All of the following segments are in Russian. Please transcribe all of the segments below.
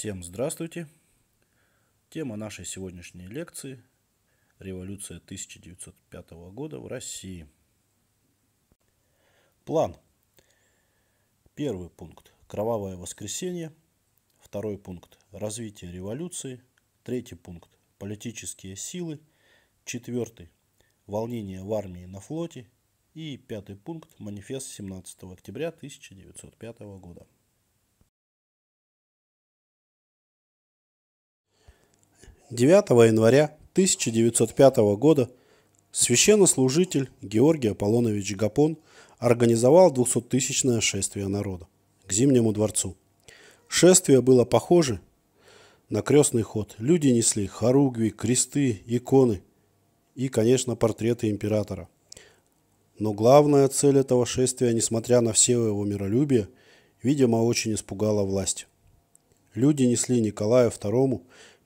Всем здравствуйте! Тема нашей сегодняшней лекции – революция 1905 года в России. План. Первый пункт – кровавое воскресенье. Второй пункт – развитие революции. Третий пункт – политические силы. Четвертый – волнение в армии и на флоте. И пятый пункт – манифест 17 октября 1905 года. 9 января 1905 года священнослужитель Георгий Аполлонович Гапон организовал 200-тысячное шествие народа к Зимнему дворцу. Шествие было похоже на крестный ход. Люди несли хоругви, кресты, иконы и, конечно, портреты императора. Но главная цель этого шествия, несмотря на все его миролюбие, видимо, очень испугала власть. Люди несли Николаю II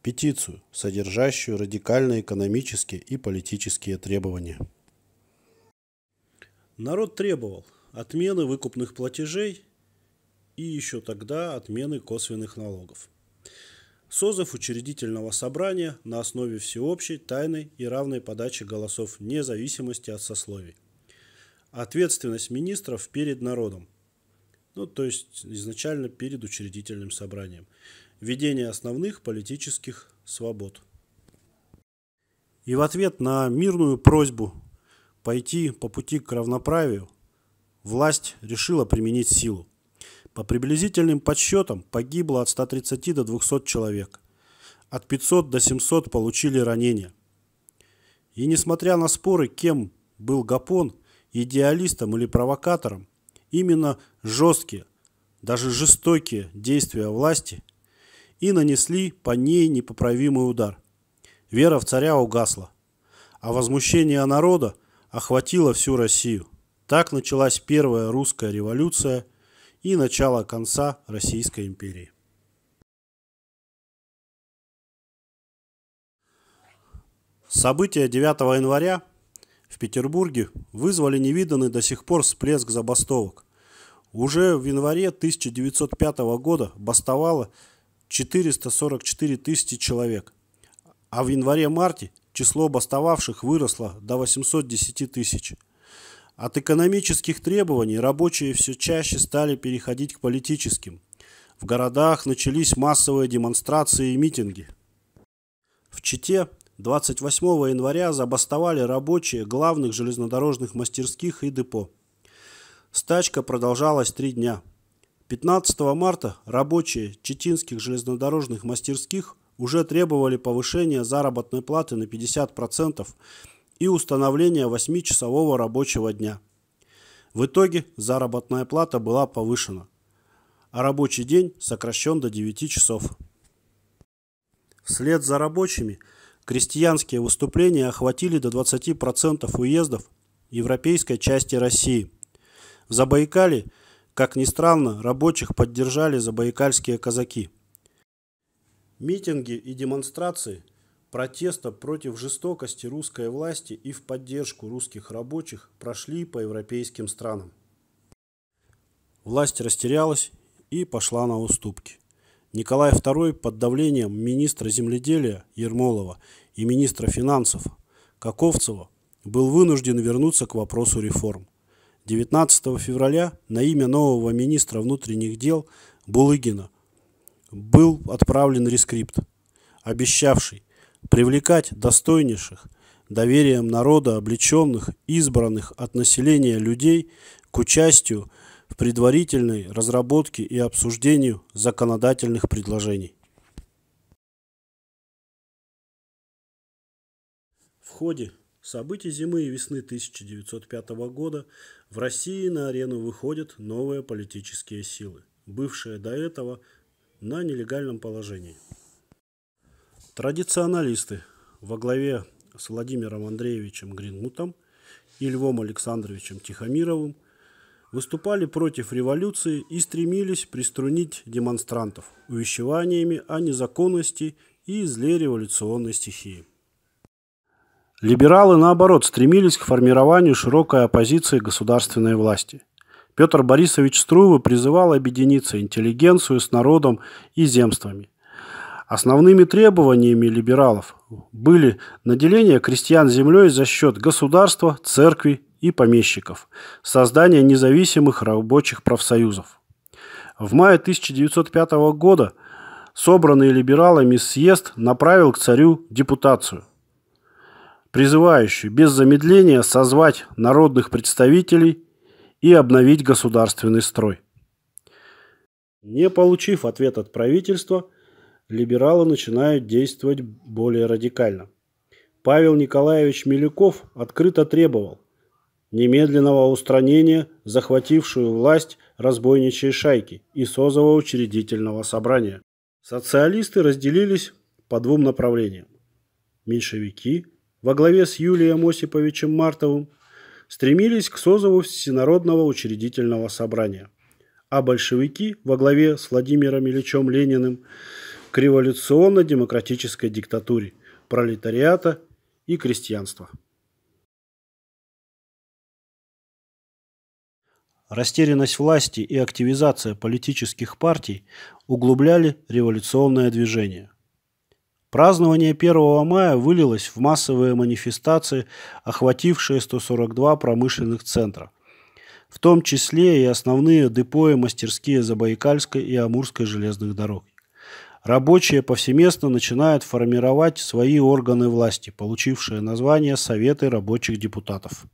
петицию, содержащую радикальные экономические и политические требования. Народ требовал отмены выкупных платежей и еще тогда отмены косвенных налогов. Созыв учредительного собрания на основе всеобщей, тайной и равной подачи голосов вне зависимости от сословий. Ответственность министров перед народом. Ну, то есть изначально перед учредительным собранием введение основных политических свобод. И в ответ на мирную просьбу пойти по пути к равноправию, власть решила применить силу. По приблизительным подсчетам погибло от 130 до 200 человек. От 500 до 700 получили ранения. И несмотря на споры, кем был Гапон, идеалистом или провокатором, именно жесткие, даже жестокие действия власти – и нанесли по ней непоправимый удар. Вера в царя угасла, а возмущение народа охватило всю Россию. Так началась первая русская революция и начало конца Российской империи. События 9 января в Петербурге вызвали невиданный до сих пор всплеск забастовок. Уже в январе 1905 года бастовало 444 тысячи человек, а в январе-марте число бастовавших выросло до 810 тысяч. От экономических требований рабочие все чаще стали переходить к политическим. В городах начались массовые демонстрации и митинги. В Чите 28 января забастовали рабочие главных железнодорожных мастерских и депо. Стачка продолжалась три дня – 15 марта рабочие читинских железнодорожных мастерских уже требовали повышения заработной платы на 50% и установления 8-часового рабочего дня. В итоге заработная плата была повышена, а рабочий день сокращен до 9 часов. Вслед за рабочими крестьянские выступления охватили до 20% уездов европейской части России. В Забайкале – как ни странно, рабочих поддержали забайкальские казаки. Митинги и демонстрации протеста против жестокости русской власти и в поддержку русских рабочих прошли по европейским странам. Власть растерялась и пошла на уступки. Николай II под давлением министра земледелия Ермолова и министра финансов Каковцева был вынужден вернуться к вопросу реформ. 19 февраля на имя нового министра внутренних дел Булыгина был отправлен рескрипт, обещавший привлекать достойнейших, доверием народа облеченных, избранных от населения людей к участию в предварительной разработке и обсуждению законодательных предложений. В ходе События зимы и весны 1905 года в России на арену выходят новые политические силы, бывшие до этого на нелегальном положении. Традиционалисты во главе с Владимиром Андреевичем Гринмутом и Львом Александровичем Тихомировым выступали против революции и стремились приструнить демонстрантов увещеваниями о незаконности и зле революционной стихии. Либералы, наоборот, стремились к формированию широкой оппозиции государственной власти. Петр Борисович Струева призывал объединиться интеллигенцию с народом и земствами. Основными требованиями либералов были наделение крестьян землей за счет государства, церкви и помещиков, создание независимых рабочих профсоюзов. В мае 1905 года собранный либералами съезд направил к царю депутацию – призывающую без замедления созвать народных представителей и обновить государственный строй. Не получив ответ от правительства, либералы начинают действовать более радикально. Павел Николаевич Милюков открыто требовал немедленного устранения захватившую власть разбойничьей шайки и созового учредительного собрания. Социалисты разделились по двум направлениям – меньшевики во главе с Юлием Осиповичем Мартовым стремились к созову Всенародного учредительного собрания, а большевики во главе с Владимиром Ильичем Лениным к революционно-демократической диктатуре пролетариата и крестьянства. Растерянность власти и активизация политических партий углубляли революционное движение. Празднование 1 мая вылилось в массовые манифестации, охватившие 142 промышленных центра, в том числе и основные депо и мастерские Забайкальской и Амурской железных дорог. Рабочие повсеместно начинают формировать свои органы власти, получившие название Советы рабочих депутатов.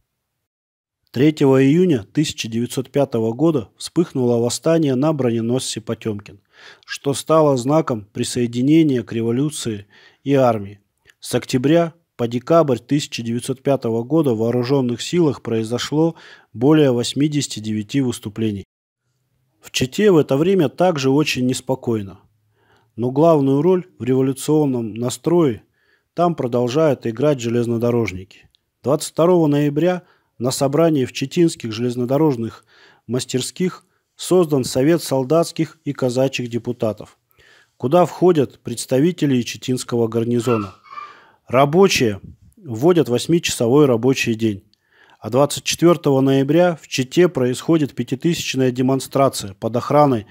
3 июня 1905 года вспыхнуло восстание на броненосце Потемкин, что стало знаком присоединения к революции и армии. С октября по декабрь 1905 года в вооруженных силах произошло более 89 выступлений. В Чите в это время также очень неспокойно. Но главную роль в революционном настрое там продолжают играть железнодорожники. 22 ноября – на собрании в Читинских железнодорожных мастерских создан Совет солдатских и казачьих депутатов, куда входят представители Читинского гарнизона. Рабочие вводят 8-часовой рабочий день. А 24 ноября в Чите происходит пятитысячная демонстрация под охраной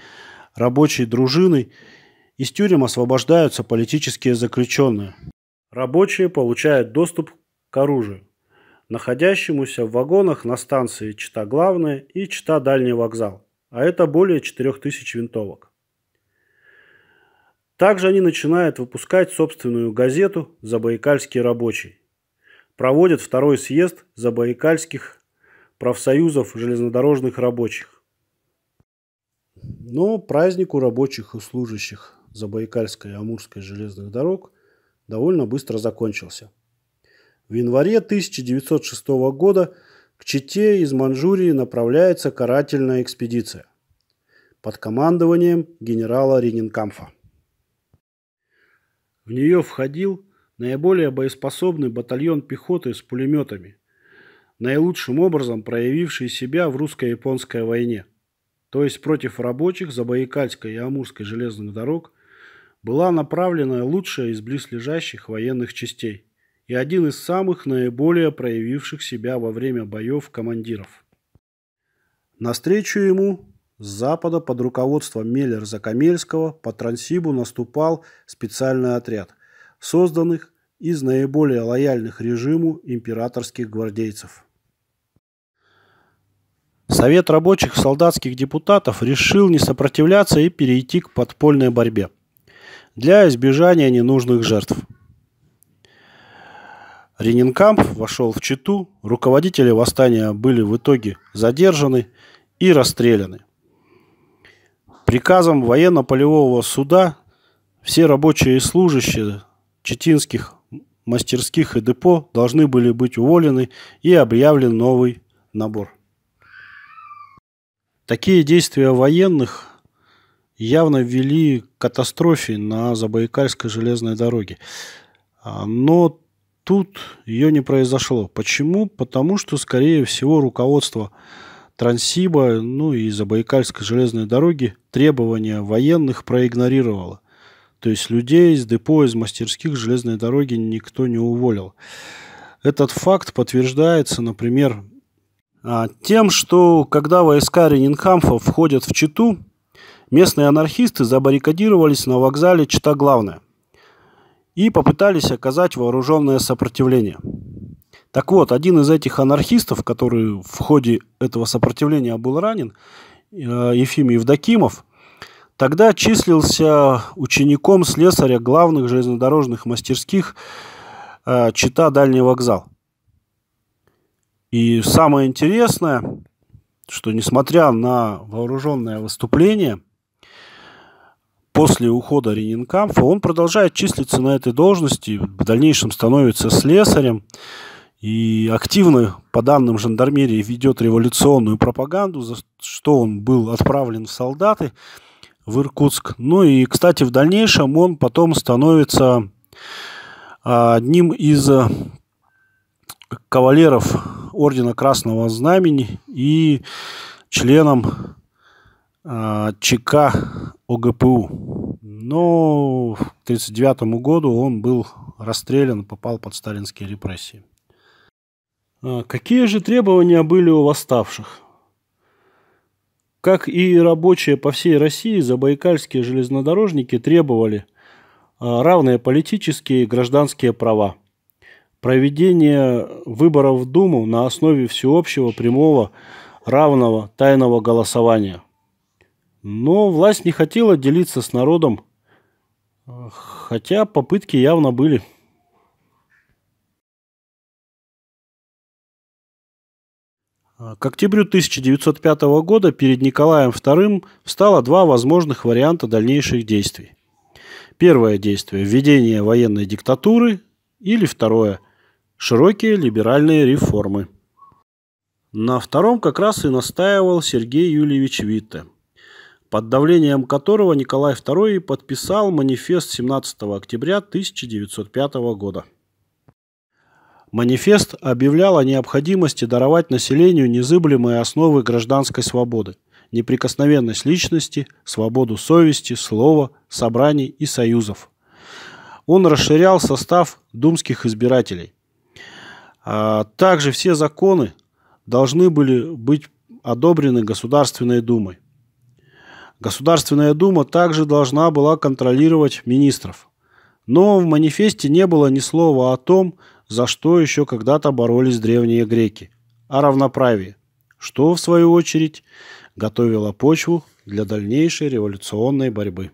рабочей дружины. Из тюрем освобождаются политические заключенные. Рабочие получают доступ к оружию находящемуся в вагонах на станции Чита Главная и Чита Дальний вокзал, а это более 4000 винтовок. Также они начинают выпускать собственную газету «Забайкальский рабочий». Проводят второй съезд забайкальских профсоюзов железнодорожных рабочих. Но празднику рабочих и служащих Забайкальской и Амурской железных дорог довольно быстро закончился – в январе 1906 года к Чите из Манчжурии направляется карательная экспедиция под командованием генерала Ренинкамфа. В нее входил наиболее боеспособный батальон пехоты с пулеметами, наилучшим образом проявивший себя в русско-японской войне. То есть против рабочих Забайкальской и Амурской железных дорог была направлена лучшая из близлежащих военных частей – и один из самых наиболее проявивших себя во время боев командиров. Навстречу ему с запада под руководством Меллер-Закамельского по Трансибу наступал специальный отряд, созданных из наиболее лояльных режиму императорских гвардейцев. Совет рабочих солдатских депутатов решил не сопротивляться и перейти к подпольной борьбе для избежания ненужных жертв – Ренинкамп вошел в Читу, руководители восстания были в итоге задержаны и расстреляны. Приказом военно-полевого суда все рабочие и служащие читинских мастерских и депо должны были быть уволены и объявлен новый набор. Такие действия военных явно вели к катастрофе на Забайкальской железной дороге. А, но тут ее не произошло. Почему? Потому что, скорее всего, руководство Транссиба, ну и Забайкальской железной дороги требования военных проигнорировало. То есть людей из депо, из мастерских железной дороги никто не уволил. Этот факт подтверждается, например, а, тем, что когда войска Ренинхамфа входят в Читу, местные анархисты забаррикадировались на вокзале Чита Главное – и попытались оказать вооруженное сопротивление. Так вот, один из этих анархистов, который в ходе этого сопротивления был ранен, э, Ефим Евдокимов, тогда числился учеником слесаря главных железнодорожных мастерских э, Чита Дальний вокзал. И самое интересное, что несмотря на вооруженное выступление – после ухода Ренинкамфа, он продолжает числиться на этой должности, в дальнейшем становится слесарем и активно, по данным жандармерии, ведет революционную пропаганду, за что он был отправлен в солдаты в Иркутск. Ну и, кстати, в дальнейшем он потом становится а, одним из а, кавалеров Ордена Красного Знамени и членом а, ЧК ОГПУ. Но к 1939 ну, году он был расстрелян, попал под сталинские репрессии. А, какие же требования были у восставших? Как и рабочие по всей России, забайкальские железнодорожники требовали а, равные политические и гражданские права, проведение выборов в Думу на основе всеобщего, прямого, равного, тайного голосования – но власть не хотела делиться с народом, хотя попытки явно были. К октябрю 1905 года перед Николаем II встало два возможных варианта дальнейших действий. Первое действие – введение военной диктатуры, или второе – широкие либеральные реформы. На втором как раз и настаивал Сергей Юльевич Витте – под давлением которого Николай II подписал манифест 17 октября 1905 года. Манифест объявлял о необходимости даровать населению незыблемые основы гражданской свободы, неприкосновенность личности, свободу совести, слова, собраний и союзов. Он расширял состав думских избирателей. А также все законы должны были быть одобрены Государственной Думой. Государственная дума также должна была контролировать министров. Но в манифесте не было ни слова о том, за что еще когда-то боролись древние греки, о равноправии, что, в свою очередь, готовило почву для дальнейшей революционной борьбы.